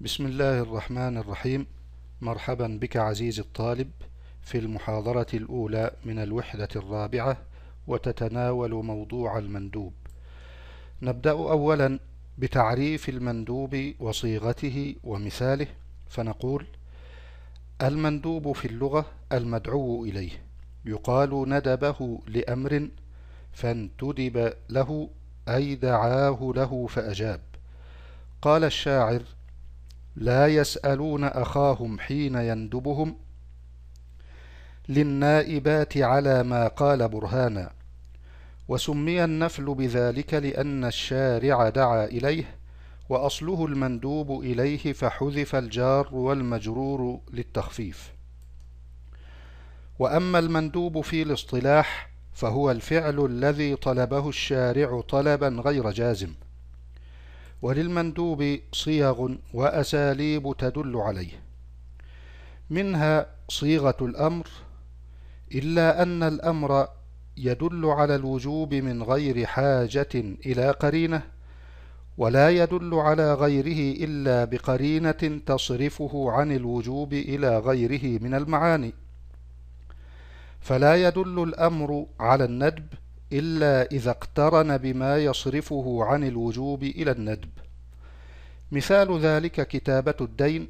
بسم الله الرحمن الرحيم مرحبا بك عزيزي الطالب في المحاضرة الأولى من الوحدة الرابعة وتتناول موضوع المندوب نبدأ أولا بتعريف المندوب وصيغته ومثاله فنقول المندوب في اللغة المدعو إليه يقال ندبه لأمر فانتدب له أي دعاه له فأجاب قال الشاعر لا يسألون أخاهم حين يندبهم للنائبات على ما قال برهانا وسمي النفل بذلك لأن الشارع دعا إليه وأصله المندوب إليه فحذف الجار والمجرور للتخفيف وأما المندوب في الاصطلاح فهو الفعل الذي طلبه الشارع طلبا غير جازم وللمندوب صيغ وأساليب تدل عليه منها صيغة الأمر إلا أن الأمر يدل على الوجوب من غير حاجة إلى قرينة ولا يدل على غيره إلا بقرينة تصرفه عن الوجوب إلى غيره من المعاني فلا يدل الأمر على الندب إلا إذا اقترن بما يصرفه عن الوجوب إلى الندب مثال ذلك كتابة الدين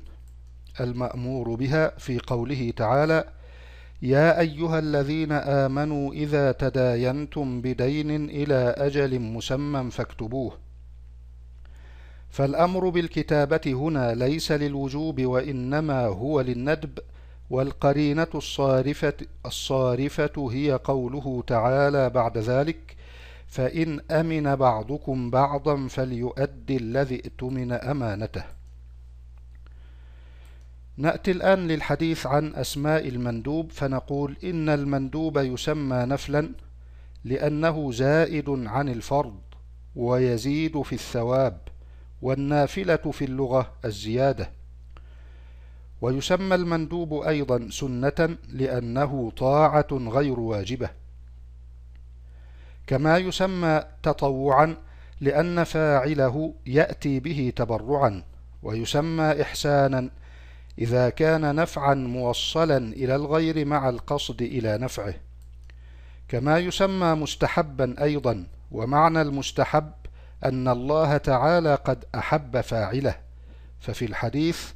المأمور بها في قوله تعالى يا أيها الذين آمنوا إذا تداينتم بدين إلى أجل مسمى فاكتبوه فالأمر بالكتابة هنا ليس للوجوب وإنما هو للندب والقرينة الصارفة, الصارفة هي قوله تعالى بعد ذلك فإن أمن بعضكم بعضا فليؤدي الذي ائتمن أمانته نأتي الآن للحديث عن أسماء المندوب فنقول إن المندوب يسمى نفلا لأنه زائد عن الفرض ويزيد في الثواب والنافلة في اللغة الزيادة ويسمى المندوب أيضا سنة لأنه طاعة غير واجبة كما يسمى تطوعا لأن فاعله يأتي به تبرعا ويسمى إحسانا إذا كان نفعا موصلا إلى الغير مع القصد إلى نفعه كما يسمى مستحبا أيضا ومعنى المستحب أن الله تعالى قد أحب فاعله ففي الحديث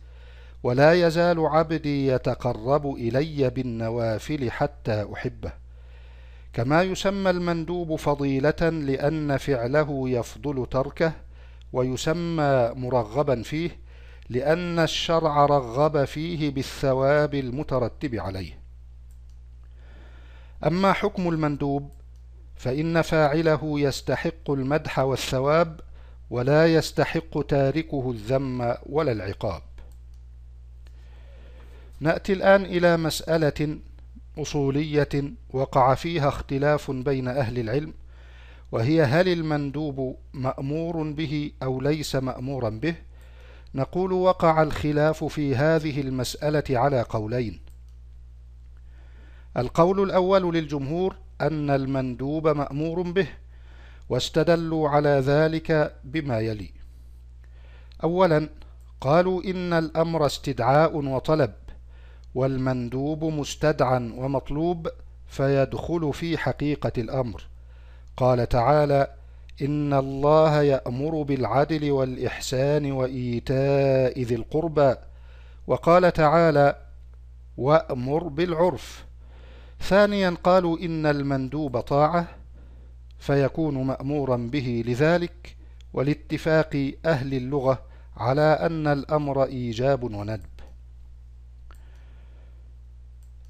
ولا يزال عبدي يتقرب إلي بالنوافل حتى أحبه كما يسمى المندوب فضيلة لأن فعله يفضل تركه ويسمى مرغبا فيه لأن الشرع رغب فيه بالثواب المترتب عليه أما حكم المندوب فإن فاعله يستحق المدح والثواب ولا يستحق تاركه الذم ولا العقاب نأتي الآن إلى مسألة أصولية وقع فيها اختلاف بين أهل العلم وهي هل المندوب مأمور به أو ليس مأمورا به نقول وقع الخلاف في هذه المسألة على قولين القول الأول للجمهور أن المندوب مأمور به واستدلوا على ذلك بما يلي أولا قالوا إن الأمر استدعاء وطلب والمندوب مستدعى ومطلوب فيدخل في حقيقة الأمر قال تعالى إن الله يأمر بالعدل والإحسان وإيتاء ذي القربى وقال تعالى وأمر بالعرف ثانيا قالوا إن المندوب طاعة فيكون مأمورا به لذلك ولاتفاق أهل اللغة على أن الأمر إيجاب وندب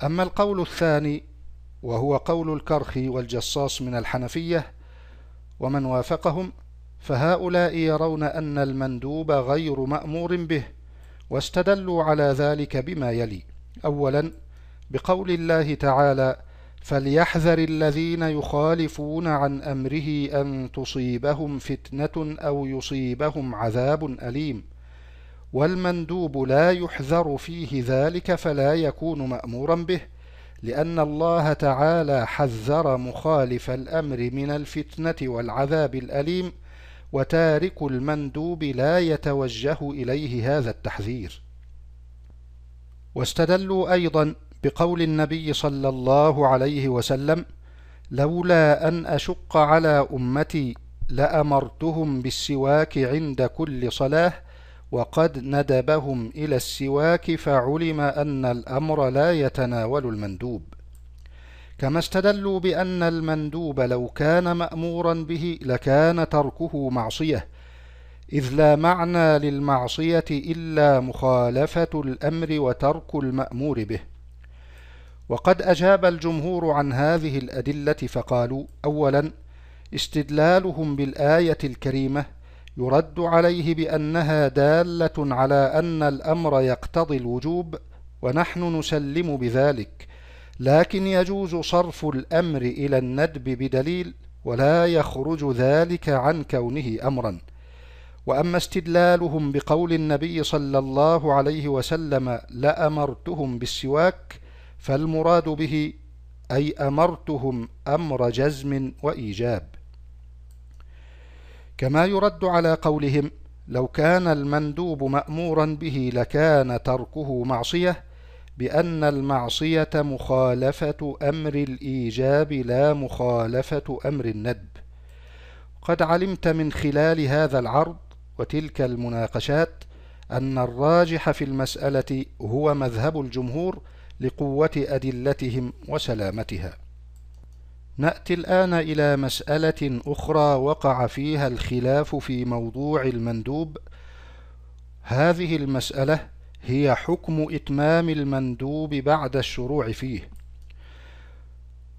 أما القول الثاني وهو قول الكرخي والجصاص من الحنفية ومن وافقهم فهؤلاء يرون أن المندوب غير مأمور به واستدلوا على ذلك بما يلي أولا بقول الله تعالى فليحذر الذين يخالفون عن أمره أن تصيبهم فتنة أو يصيبهم عذاب أليم والمندوب لا يحذر فيه ذلك فلا يكون مأمورا به لأن الله تعالى حذر مخالف الأمر من الفتنة والعذاب الأليم وتارك المندوب لا يتوجه إليه هذا التحذير واستدلوا أيضا بقول النبي صلى الله عليه وسلم لولا أن أشق على أمتي لأمرتهم بالسواك عند كل صلاة وقد ندبهم إلى السواك فعلم أن الأمر لا يتناول المندوب كما استدلوا بأن المندوب لو كان مأمورا به لكان تركه معصية إذ لا معنى للمعصية إلا مخالفة الأمر وترك المأمور به وقد أجاب الجمهور عن هذه الأدلة فقالوا أولا استدلالهم بالآية الكريمة يرد عليه بأنها دالة على أن الأمر يقتضي الوجوب ونحن نسلم بذلك لكن يجوز صرف الأمر إلى الندب بدليل ولا يخرج ذلك عن كونه أمرا وأما استدلالهم بقول النبي صلى الله عليه وسلم لأمرتهم بالسواك فالمراد به أي أمرتهم أمر جزم وإيجاب كما يرد على قولهم لو كان المندوب مأمورا به لكان تركه معصية بأن المعصية مخالفة أمر الإيجاب لا مخالفة أمر الندب قد علمت من خلال هذا العرض وتلك المناقشات أن الراجح في المسألة هو مذهب الجمهور لقوة أدلتهم وسلامتها نأتي الآن إلى مسألة أخرى وقع فيها الخلاف في موضوع المندوب هذه المسألة هي حكم إتمام المندوب بعد الشروع فيه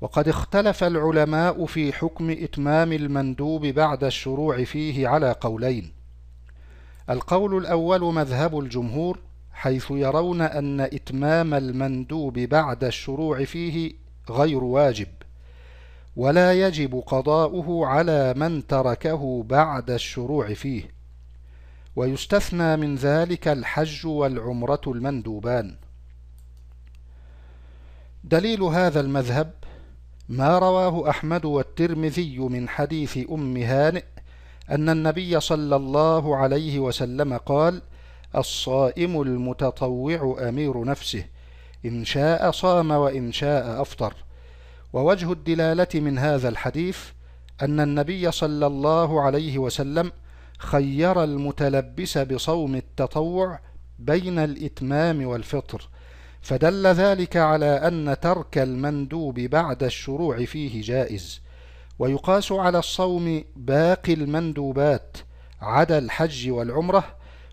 وقد اختلف العلماء في حكم إتمام المندوب بعد الشروع فيه على قولين القول الأول مذهب الجمهور حيث يرون أن إتمام المندوب بعد الشروع فيه غير واجب ولا يجب قضاؤه على من تركه بعد الشروع فيه ويستثنى من ذلك الحج والعمرة المندوبان دليل هذا المذهب ما رواه أحمد والترمذي من حديث أم هانئ أن النبي صلى الله عليه وسلم قال الصائم المتطوع أمير نفسه إن شاء صام وإن شاء أفطر ووجه الدلالة من هذا الحديث أن النبي صلى الله عليه وسلم خير المتلبس بصوم التطوع بين الإتمام والفطر فدل ذلك على أن ترك المندوب بعد الشروع فيه جائز ويقاس على الصوم باقي المندوبات عدا الحج والعمرة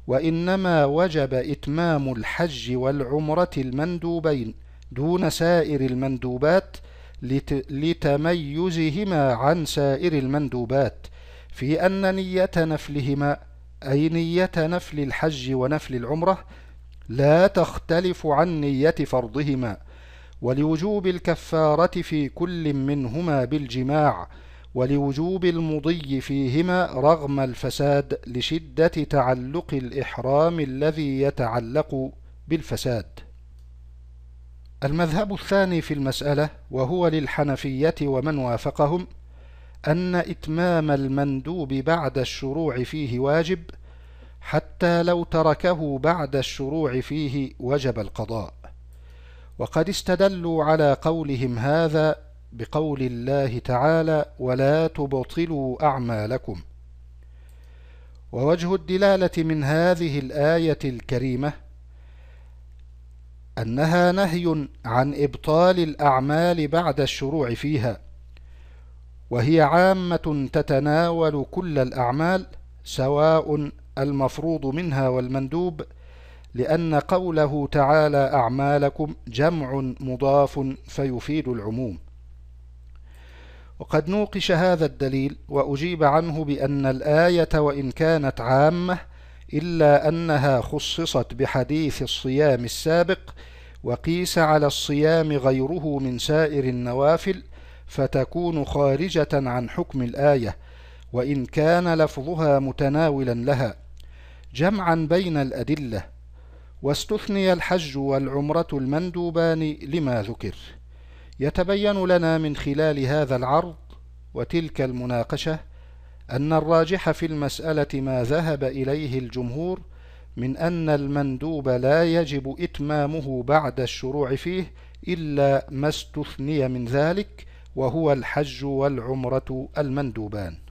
وإنما وجب إتمام الحج والعمرة المندوبين دون سائر المندوبات لتميزهما عن سائر المندوبات في أن نية نفلهما أي نية نفل الحج ونفل العمرة لا تختلف عن نية فرضهما ولوجوب الكفارة في كل منهما بالجماع ولوجوب المضي فيهما رغم الفساد لشدة تعلق الإحرام الذي يتعلق بالفساد المذهب الثاني في المسألة وهو للحنفية ومن وافقهم أن إتمام المندوب بعد الشروع فيه واجب حتى لو تركه بعد الشروع فيه وجب القضاء وقد استدلوا على قولهم هذا بقول الله تعالى ولا تبطلوا أعمالكم ووجه الدلالة من هذه الآية الكريمة أنها نهي عن إبطال الأعمال بعد الشروع فيها وهي عامة تتناول كل الأعمال سواء المفروض منها والمندوب لأن قوله تعالى أعمالكم جمع مضاف فيفيد العموم وقد نوقش هذا الدليل وأجيب عنه بأن الآية وإن كانت عامة إلا أنها خصصت بحديث الصيام السابق وقيس على الصيام غيره من سائر النوافل فتكون خارجة عن حكم الآية وإن كان لفظها متناولا لها جمعا بين الأدلة واستثني الحج والعمرة المندوبان لما ذكر يتبين لنا من خلال هذا العرض وتلك المناقشه أن الراجح في المسألة ما ذهب إليه الجمهور من أن المندوب لا يجب إتمامه بعد الشروع فيه إلا ما استثني من ذلك وهو الحج والعمرة المندوبان